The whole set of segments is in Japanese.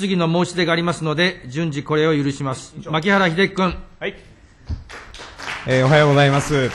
質疑の申し出がありますので、順次これを許します。牧原秀樹君。はい。えー、おはようございます。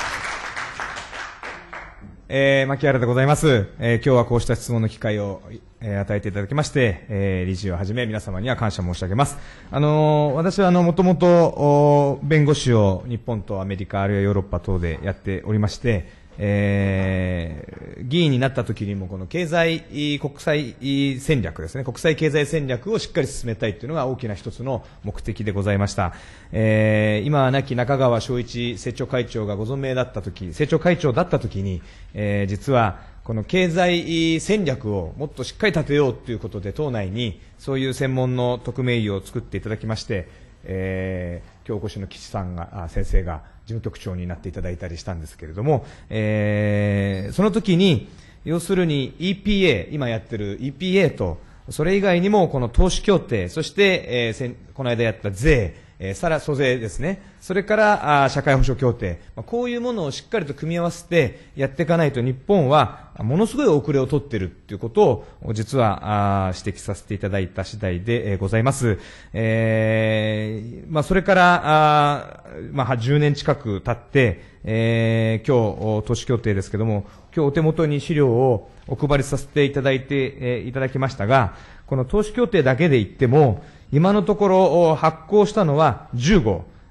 えー、牧原でございます。えー、今日はこうした質問の機会を、えー、与えていただきまして、えー、理事をはじめ皆様には感謝申し上げます。あのー、私はあの、もともと、弁護士を日本とアメリカ、あるいはヨーロッパ等でやっておりまして、えー、議員になった時にもこの経済国際戦略ですね、国際経済戦略をしっかり進めたいというのが大きな一つの目的でございました。えー、今は亡き中川昭一政調会長がご存命だった時、政調会長だった時に、えー、実はこの経済戦略をもっとしっかり立てようということで、党内にそういう専門の特命委を作っていただきまして、えー、今日お越しの岸さんが、先生が、事務局長になっていただいたりしたんですけれども、えー、その時に、要するに EPA、今やってる EPA と、それ以外にもこの投資協定、そして、えー、この間やった税、えー、さら、租税ですね。それから、あ社会保障協定。まあ、こういうものをしっかりと組み合わせてやっていかないと日本は、ものすごい遅れを取ってるっていうことを、実は、あ指摘させていただいた次第で、えございます。えー、まあ、それから、あまあ、10年近く経って、えー、今日、都市協定ですけども、今日お手元に資料をお配りさせていただいて、えー、いただきましたが、この投資協定だけで言っても、今のところ発行したのは1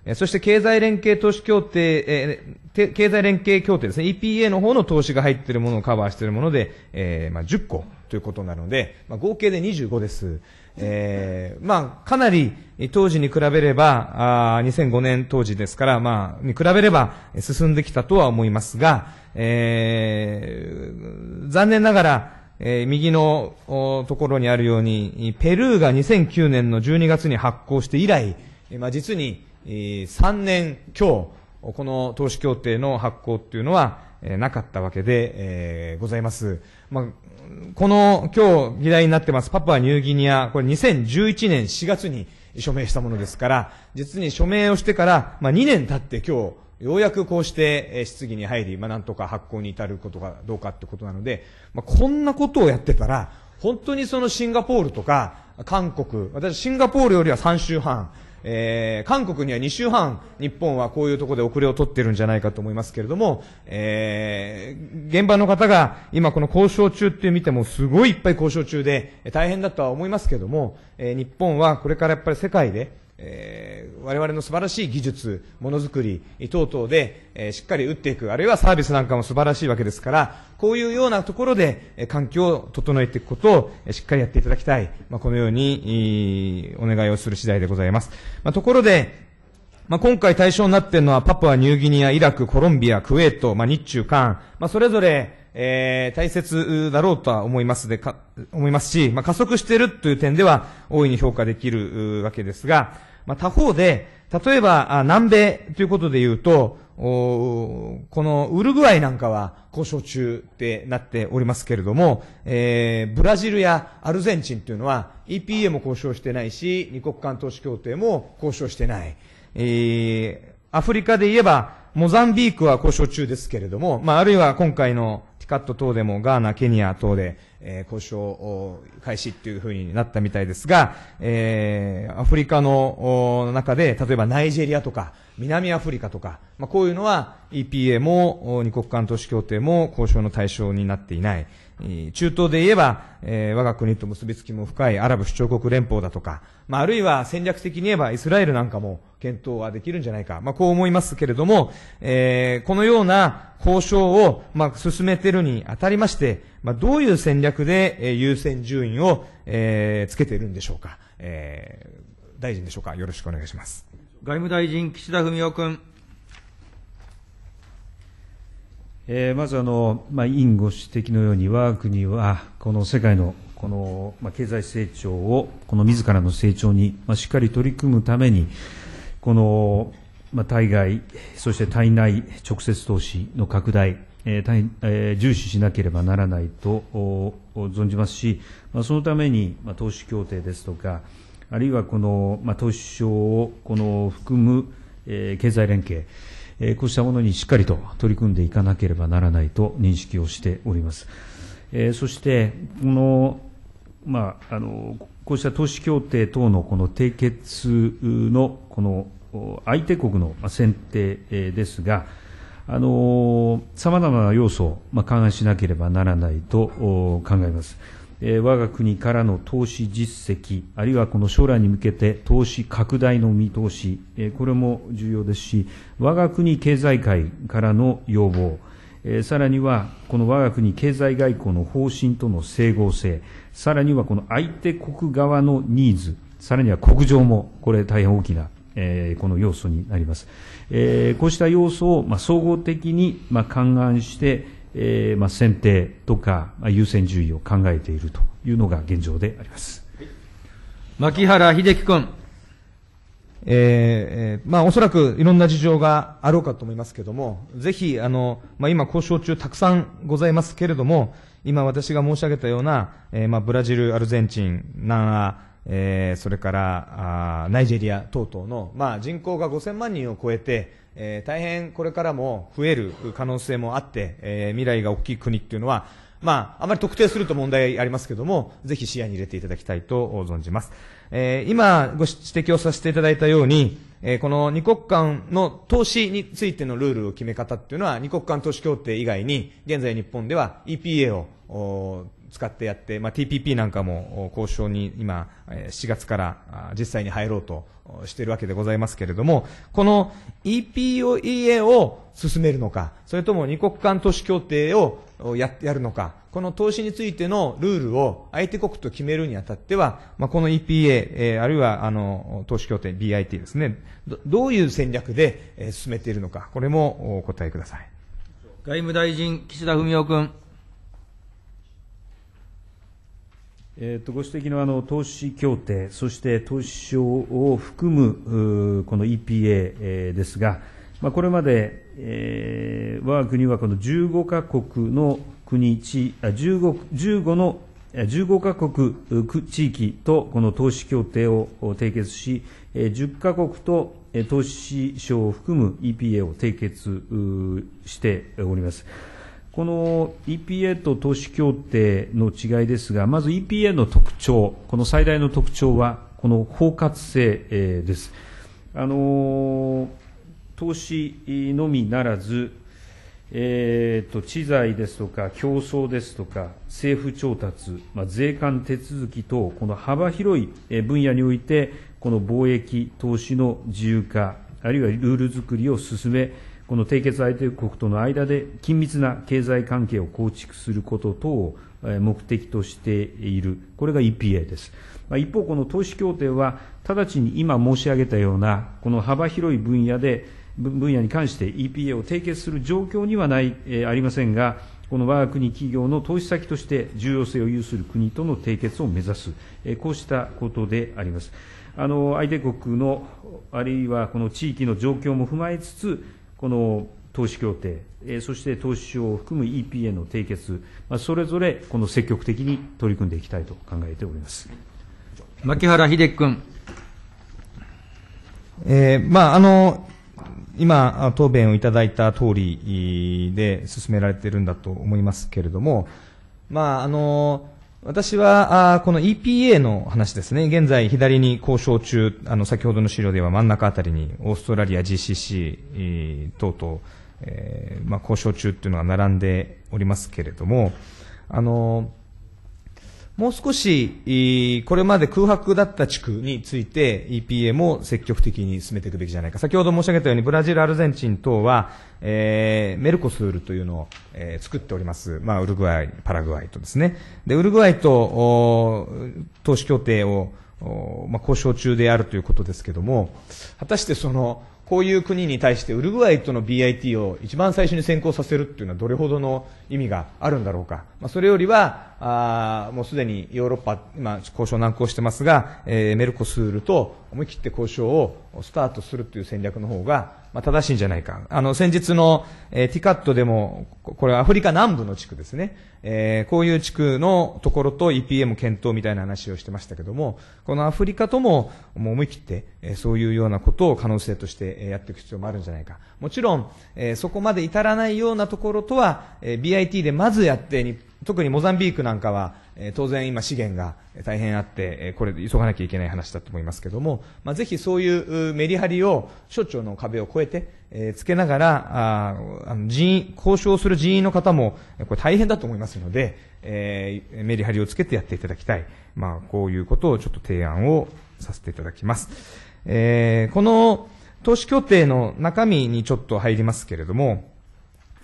5そして経済連携投資協定、えー、経済連携協定ですね、EPA の方の投資が入っているものをカバーしているもので、えー、まあ、10個ということなので、まあ、合計で25です。えー、まあ、かなり、当時に比べれば、あ2005年当時ですから、まあ、に比べれば進んできたとは思いますが、えー、残念ながら、えー、右のところにあるように、ペルーが2009年の12月に発行して以来、まあ、実に、えー、3年強、この投資協定の発行っていうのは、えなかったわけで、えー、ございます。まあ、この今日議題になってますパパニューギニア、これ2011年4月に署名したものですから、実に署名をしてから、まあ、2年経って今日、ようやくこうして、え質疑に入り、まあ、なんとか発行に至ることがどうかってことなので、まあ、こんなことをやってたら、本当にそのシンガポールとか、韓国、私シンガポールよりは3週半、えー、韓国には2週半、日本はこういうところで遅れを取ってるんじゃないかと思いますけれども、えー、現場の方が今この交渉中って見てもすごいいっぱい交渉中で、大変だとは思いますけれども、えー、日本はこれからやっぱり世界で、えー、我々の素晴らしい技術、ものづくり等々で、えー、しっかり打っていく、あるいはサービスなんかも素晴らしいわけですから、こういうようなところで、えー、環境を整えていくことを、えー、しっかりやっていただきたい。まあ、このように、えー、お願いをする次第でございます。まあ、ところで、まあ、今回対象になっているのは、パプア、ニューギニア、イラク、コロンビア、クウェート、まあ、日中韓、まあ、それぞれ、えー、大切だろうとは思いますで、か、思いますし、まあ、加速しているという点では大いに評価できるわけですが、まあ、他方で、例えば、南米ということで言うと、おこのウルグアイなんかは交渉中ってなっておりますけれども、えー、ブラジルやアルゼンチンというのは EPA も交渉してないし、二国間投資協定も交渉してない。えー、アフリカで言えば、モザンビークは交渉中ですけれども、まあ、あるいは今回のティカット等でもガーナ、ケニア等で、えー、交渉開始っていうふうになったみたいですが、えー、アフリカの中で、例えばナイジェリアとか、南アフリカとか、まあ、こういうのは EPA も二国間都市協定も交渉の対象になっていない。中東で言えば、えー、我が国と結びつきも深いアラブ首長国連邦だとか、まあ、あるいは戦略的に言えばイスラエルなんかも検討はできるんじゃないか。まあ、こう思いますけれども、えー、このような交渉を、まあ、進めてるにあたりまして、まあ、どういう戦略で、えー、優先順位を、えー、つけているんでしょうか。えー、大臣でしょうか。よろしくお願いします。外務大臣、岸田文雄君。まず、委員ご指摘のように、わが国はこの世界のこの経済成長を、このみずからの成長にしっかり取り組むために、この対外、そして対内直接投資の拡大、えーえー、重視しなければならないと存じますし、まあ、そのために、まあ、投資協定ですとか、あるいはこの、まあ、投資省をこの含む、えー、経済連携、えー、こうしたものにしっかりと取り組んでいかなければならないと認識をしております。えー、そして、この、まあ、あの、こうした投資協定等のこの締結の、この、相手国の選定ですが、あの、さまざまな要素を、まあ、勘案しなければならないと考えます。わが国からの投資実績、あるいはこの将来に向けて投資拡大の見通し、これも重要ですし、わが国経済界からの要望、さらにはこの我が国経済外交の方針との整合性、さらにはこの相手国側のニーズ、さらには国情も、これ大変大きなえこの要素になります。えこうした要素を、ま総合的に、ま勘案して、えー、まあ、選定とか、まあ、優先順位を考えているというのが現状であります。牧原秀樹君。えー、まあ、おそらくいろんな事情があろうかと思いますけれども、ぜひ、あの、まあ、今交渉中たくさんございますけれども、今私が申し上げたような、えー、まあ、ブラジル、アルゼンチン、南ア、えー、それから、あナイジェリア等々の、まあ、人口が5000万人を超えて、えー、大変これからも増える可能性もあって、えー、未来が大きい国っていうのは、まあ、あまり特定すると問題ありますけども、ぜひ視野に入れていただきたいと存じます。えー、今ご指摘をさせていただいたように、えー、この二国間の投資についてのルールを決め方っていうのは、二国間投資協定以外に、現在日本では EPA を使ってやって、まあ、TPP なんかも交渉に今、4月から実際に入ろうとしているわけでございますけれども、この EPOEA を進めるのか、それとも二国間都市協定をややるのか、この投資についてのルールを相手国と決めるにあたっては、まあ、この EPA、えー、あるいはあの投資協定 BIT ですねど、どういう戦略で進めているのか、これもお答えください。外務大臣、岸田文雄君。えー、とご指摘のあの投資協定、そして投資証を含むこの EPA、ですが、まあ、これまで、えー、我が国はこの15か国の国地あ 15, の15か国地域とこの投資協定を締結し、10か国と投資省を含む EPA を締結しております。この EPA と投資協定の違いですが、まず EPA の特徴、この最大の特徴は、この包括性です。あの投資のみならず、えーと、知財ですとか競争ですとか政府調達、まあ、税関手続き等この幅広い分野においてこの貿易投資の自由化あるいはルール作りを進めこの締結相手国との間で緊密な経済関係を構築すること等を目的としている、これが EPA です。一方、この投資協定は、直ちに今申し上げたような、この幅広い分野で、分野に関して EPA を締結する状況にはない、えー、ありませんが、この我が国企業の投資先として重要性を有する国との締結を目指す、えー、こうしたことであります。あの相手国の、あるいはこの地域の状況も踏まえつつ、この投資協定、そして投資を含む EPA の締結、それぞれこの積極的に取り組んでいきたいと考えております牧原秀君。えーまあ、あの今、答弁をいただいた通りで進められているんだと思いますけれども、まああの私は、あこの EPA の話ですね。現在、左に交渉中、あの、先ほどの資料では真ん中あたりに、オーストラリア GCC 等々、えー、まあ、交渉中っていうのが並んでおりますけれども、あのーもう少し、これまで空白だった地区について EPA も積極的に進めていくべきじゃないか。先ほど申し上げたようにブラジル、アルゼンチン等は、えー、メルコスールというのを、えー、作っております。まあ、ウルグアイ、パラグアイとですね。で、ウルグアイと、投資協定を、まあ、交渉中であるということですけども、果たしてその、こういう国に対してウルグアイとの BIT を一番最初に先行させるっていうのはどれほどの意味があるんだろうか。まあ、それよりは、あもうすでにヨーロッパ、今交渉難航してますが、えー、メルコスールと思い切って交渉をスタートするという戦略の方が、まあ、正しいんじゃないか。あの、先日の、えー、ティカットでも、これはアフリカ南部の地区ですね。えー、こういう地区のところと EPM 検討みたいな話をしてましたけども、このアフリカとももう思い切って、えそういうようなことを可能性としてやっていく必要もあるんじゃないか。もちろん、えそこまで至らないようなところとは、え BIT でまずやって、特にモザンビークなんかは、え当然今資源が大変あって、えこれ急がなきゃいけない話だと思いますけども、まあ、ぜひそういうメリハリを、省庁の壁を越えて、えつけながら、ああの人交渉する人員の方も、これ大変だと思いますので、えー、メリハリをつけてやっていただきたい。まあ、こういうことをちょっと提案をさせていただきます。えー、この投資協定の中身にちょっと入りますけれども、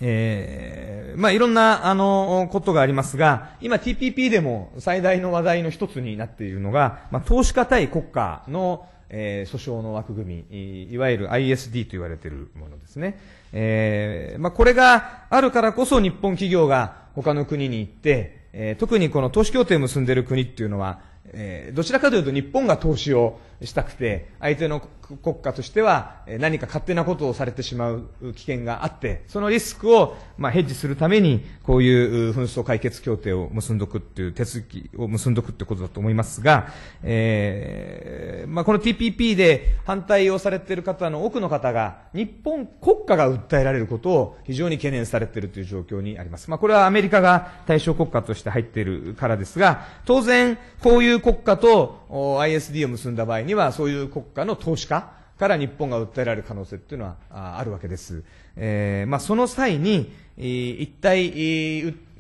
えー、まあ、いろんな、あの、ことがありますが、今 TPP でも最大の話題の一つになっているのが、まあ、投資家対国家の、えー、訴訟の枠組み、いわゆる ISD と言われているものですね。えー、まあ、これがあるからこそ日本企業が他の国に行って、えー、特にこの投資協定を結んでいる国っていうのは、えー、どちらかというと日本が投資をしたくて、相手の国家としては何か勝手なことをされてしまう危険があって、そのリスクをまあヘッジするために、こういう紛争解決協定を結んどくっていう手続きを結んどくってことだと思いますが、えー、まあこの TPP で反対をされている方の多くの方が、日本国家が訴えられることを非常に懸念されているという状況にあります。まあこれはアメリカが対象国家として入っているからですが、当然こういう国家と ISD を結んだ場合ににはそういう国家の投資家から日本が訴えられる可能性っていうのはあるわけです。えー、まあ、その際に、一体、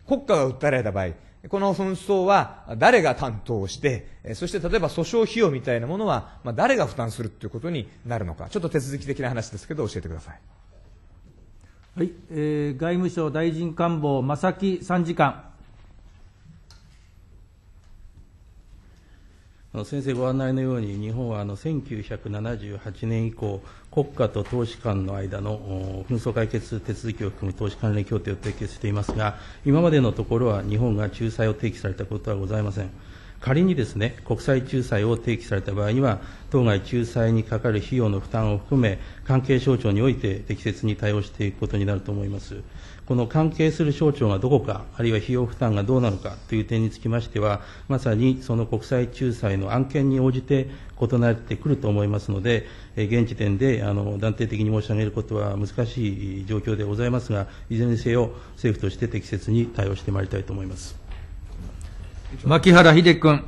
国家が訴えられた場合、この紛争は誰が担当して、そして例えば訴訟費用みたいなものは、まあ、誰が負担するということになるのか、ちょっと手続き的な話ですけど、教えてください。はい、えー、外務省大臣官房正木参事官。先生ご案内のように、日本はあの1978年以降、国家と投資間の間の紛争解決手続きを含む投資関連協定を締結していますが、今までのところは日本が仲裁を提起されたことはございません。仮にですね、国際仲裁を提起された場合には、当該仲裁にかかる費用の負担を含め、関係省庁において適切に対応していくことになると思います。この関係する省庁がどこか、あるいは費用負担がどうなのかという点につきましては、まさにその国際仲裁の案件に応じて異なってくると思いますので、現時点であの断定的に申し上げることは難しい状況でございますが、いずれにせよ、政府として適切に対応してまいりたいと思います。牧原秀君。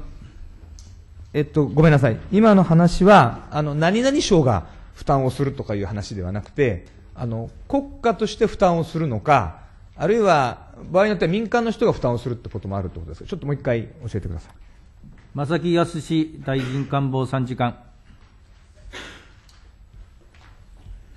えっと、ごめんなさい。今の話は、あの、何々省が負担をするとかいう話ではなくて、あの、国家として負担をするのか、あるいは場合によっては民間の人が負担をするってこともあるということですが、ちょっともう一回教えてください。正木康大臣官房参事官。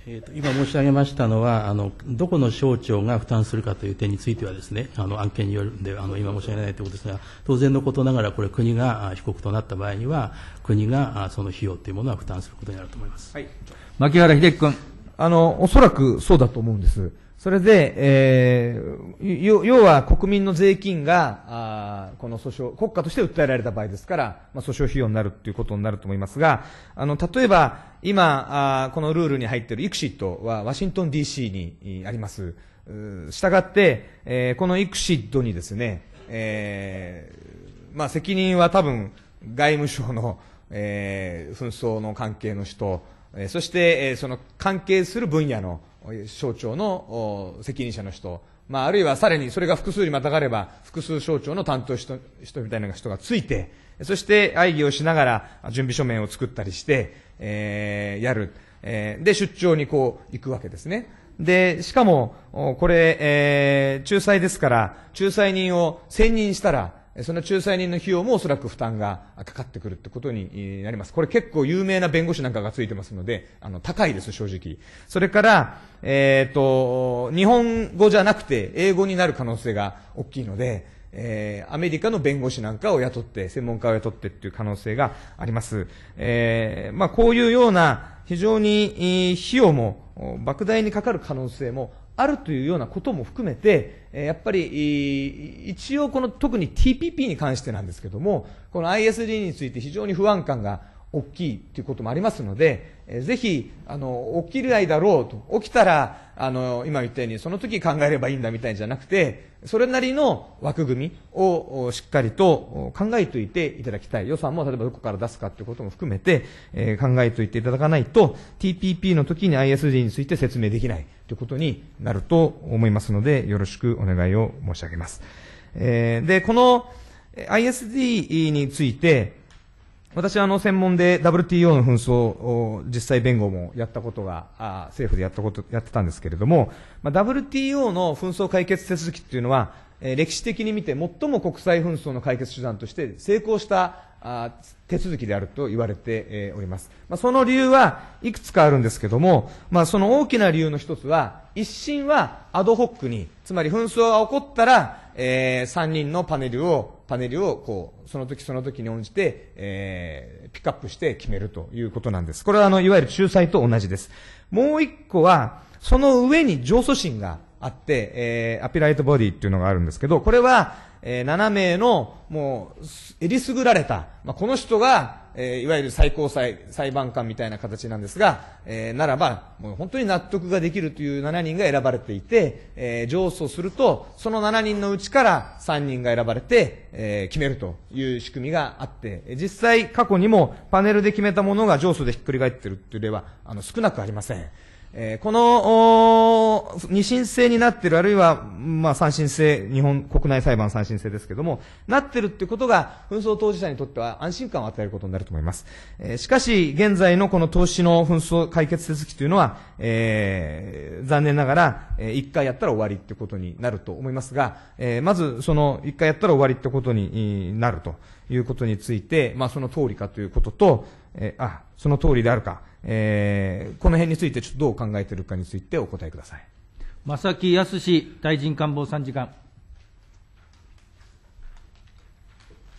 えと、今申し上げましたのはあの、どこの省庁が負担するかという点についてはです、ね、あの案件によるんであの、今申し上げないということですが、当然のことながら、これ、国が被告となった場合には、国がその費用というものは負担することになると思います、はい、牧原秀樹君。あの、おそらくそうだと思うんです。それで、えー、要は国民の税金が、あこの訴訟、国家として訴えられた場合ですから、まあ、訴訟費用になるということになると思いますが、あの、例えば、今、あこのルールに入っているイクシットはワシントン DC にあります。したがって、えー、このイクシットにですね、えー、まあ責任は多分外務省の、えー、紛争の関係の人、そしてその関係する分野の省庁の責任者の人、まあ、あるいはさらにそれが複数にまたがれば、複数省庁の担当人人みたいな人がついて、そして会議をしながら準備書面を作ったりして、えー、やる。えー、で、出張にこう行くわけですね。で、しかも、これ、えー、仲裁ですから、仲裁人を選任したら、その仲裁人の費用もおそらく負担がかかってくるってことになります。これ結構有名な弁護士なんかがついてますので、あの、高いです、正直。それから、えっ、ー、と、日本語じゃなくて英語になる可能性が大きいので、えー、アメリカの弁護士なんかを雇って、専門家を雇ってっていう可能性があります。えー、まあ、こういうような非常に費用も莫大にかかる可能性もあるというようなことも含めて、やっぱり、一応この特に TPP に関してなんですけども、この ISD について非常に不安感が大きいということもありますので、えー、ぜひ、あの、起きないだろうと、起きたら、あの、今言ったように、その時考えればいいんだみたいじゃなくて、それなりの枠組みをしっかりと考えておいていただきたい。予算も例えばどこから出すかということも含めて、えー、考えておいていただかないと、TPP の時に ISD について説明できないということになると思いますので、よろしくお願いを申し上げます。えー、で、この ISD について、私はあの専門で WTO の紛争を実際弁護もやったことが、あ政府でやったこと、やってたんですけれども、まあ、WTO の紛争解決手続きっていうのは、えー、歴史的に見て最も国際紛争の解決手段として成功したあ手続きであると言われて、えー、おります。まあ、その理由はいくつかあるんですけども、まあ、その大きな理由の一つは、一審はアドホックに、つまり紛争が起こったら、えー、3人のパネルをパネルをこう、その時その時に応じて、えー、ピックアップして決めるということなんです。これはあの、いわゆる仲裁と同じです。もう一個は、その上に上訴審があって、えー、アピライトボディっていうのがあるんですけど、これは、えー、7名の、もう、えりすぐられた、まあ、この人が、えー、いわゆる最高裁、裁判官みたいな形なんですが、えー、ならば、もう本当に納得ができるという7人が選ばれていて、えー、上訴すると、その7人のうちから3人が選ばれて、えー、決めるという仕組みがあって、実際過去にもパネルで決めたものが上訴でひっくり返ってるっていう例は、あの、少なくありません。えー、この、二審制になってる、あるいは、まあ、三審制、日本国内裁判三審制ですけども、なってるってことが、紛争当事者にとっては安心感を与えることになると思います。えー、しかし、現在のこの投資の紛争解決手続きというのは、えー、残念ながら、えー、一回やったら終わりってことになると思いますが、えー、まず、その、一回やったら終わりってことになるということについて、まあ、その通りかということと、えー、あ、その通りであるか。えー、この辺についてちょっとどう考えているかについてお答えください。正木康大臣官房参事官。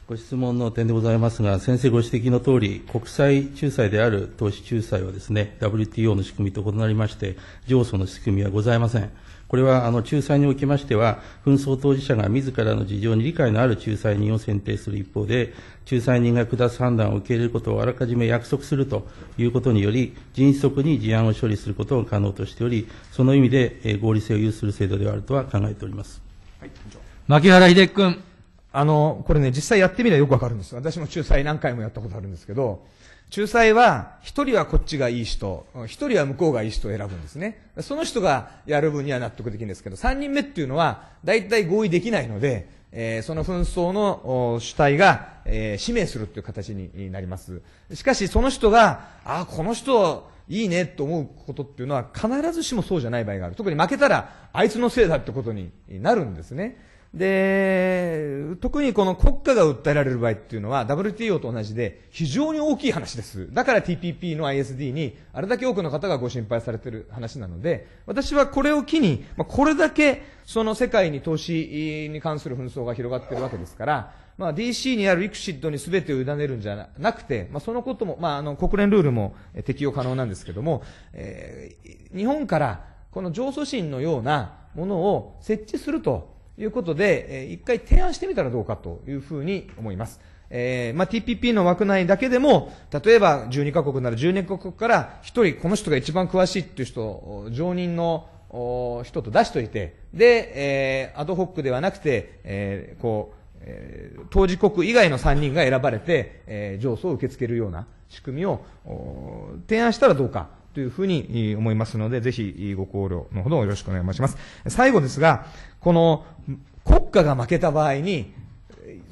ご質問の点でございますが、先生ご指摘のとおり、国際仲裁である投資仲裁はですね、WTO の仕組みと異なりまして、上訴の仕組みはございません。これはあの仲裁におきましては、紛争当事者が自らの事情に理解のある仲裁人を選定する一方で、仲裁人が下す判断を受け入れることをあらかじめ約束するということにより、迅速に事案を処理することを可能としており、その意味で合理性を有する制度であるとは考えております。はい、牧原秀君。あの、これね、実際やってみればよくわかるんです。私も仲裁何回もやったことあるんですけど、仲裁は、一人はこっちがいい人、一人は向こうがいい人を選ぶんですね。その人がやる分には納得できるんですけど、三人目っていうのは、大体合意できないので、えー、その紛争の主体が、えー、指名するっていう形になります。しかし、その人が、ああ、この人、いいねと思うことっていうのは必ずしもそうじゃない場合がある。特に負けたら、あいつのせいだってことになるんですね。で、特にこの国家が訴えられる場合っていうのは WTO と同じで非常に大きい話です。だから TPP の ISD にあれだけ多くの方がご心配されてる話なので、私はこれを機に、まこれだけその世界に投資に関する紛争が広がってるわけですから、まあ、DC にあるイクシッドに全てを委ねるんじゃなくて、まあ、そのことも、まあ、あの国連ルールも適用可能なんですけども、えー、日本からこの上訴審のようなものを設置すると、いうことで、え一回提案してみたらどうかというふうに思います。えー、まあ、TPP の枠内だけでも、例えば12カ国なら12カ国から1人この人が一番詳しいっていう人、常任の人と出しといて、で、えー、アドホックではなくて、えー、こう、えー、当事国以外の3人が選ばれて、えー、上訴を受け付けるような仕組みを提案したらどうかというふうに思いますので、ぜひご考慮のほどよろしくお願いします。最後ですが、この国家が負けた場合に、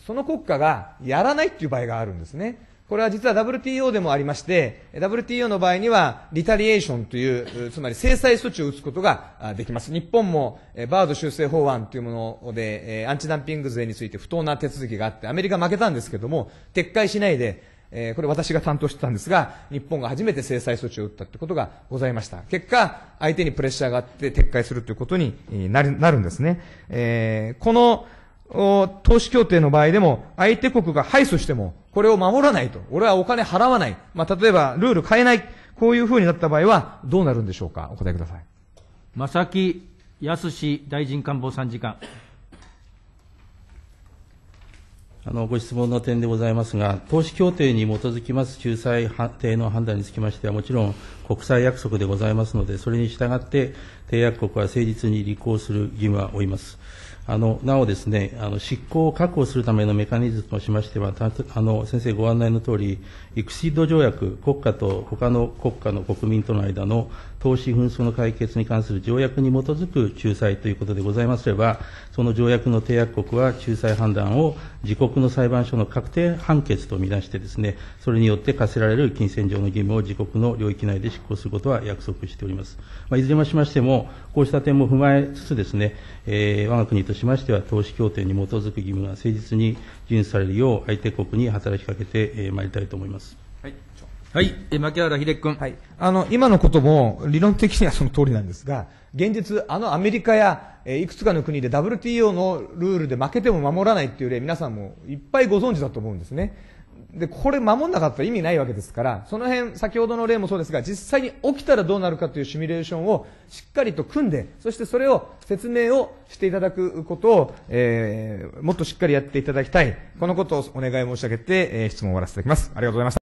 その国家がやらないという場合があるんですね。これは実は WTO でもありまして、WTO の場合には、リタリエーションという、つまり制裁措置を打つことができます。日本も、バード修正法案というもので、アンチダンピング税について不当な手続きがあって、アメリカ負けたんですけども、撤回しないで、えー、これ私が担当してたんですが、日本が初めて制裁措置を打ったってことがございました。結果、相手にプレッシャーがあって撤回するということになる、なるんですね。えー、この、投資協定の場合でも、相手国が敗訴しても、これを守らないと。俺はお金払わない。まあ、例えば、ルール変えない。こういうふうになった場合は、どうなるんでしょうか。お答えください。正木康大臣官房参事官。あのご質問の点でございますが、投資協定に基づきます仲裁定の判断につきましては、もちろん国際約束でございますので、それに従って、締約国は誠実に履行する義務は負います。あのなおですね、あの執行を確保するためのメカニズムとしましては、あの先生ご案内のとおり、イクシード条約、国家と他の国家の国民との間の投資紛争の解決に関する条約に基づく仲裁ということでございますれば、その条約の締約国は仲裁判断を自国の裁判所の確定判決とみなしてですね、それによって課せられる金銭上の義務を自国の領域内で執行することは約束しております。まあ、いずれもしましても、こうした点も踏まえつつですね、えー、我が国としましては投資協定に基づく義務が誠実に順守されるよう相手国に働きかけてまいりたいと思います。はい、え牧原秀君、はい、あの今のことも理論的にはその通りなんですが、現実、あのアメリカや、えいくつかの国で WTO のルールで負けても守らないっていう例、皆さんもいっぱいご存知だと思うんですね。で、これ守んなかったら意味ないわけですから、その辺、先ほどの例もそうですが、実際に起きたらどうなるかというシミュレーションをしっかりと組んで、そしてそれを説明をしていただくことを、えー、もっとしっかりやっていただきたい。このことをお願い申し上げて、えー、質問を終わらせていただきます。ありがとうございました。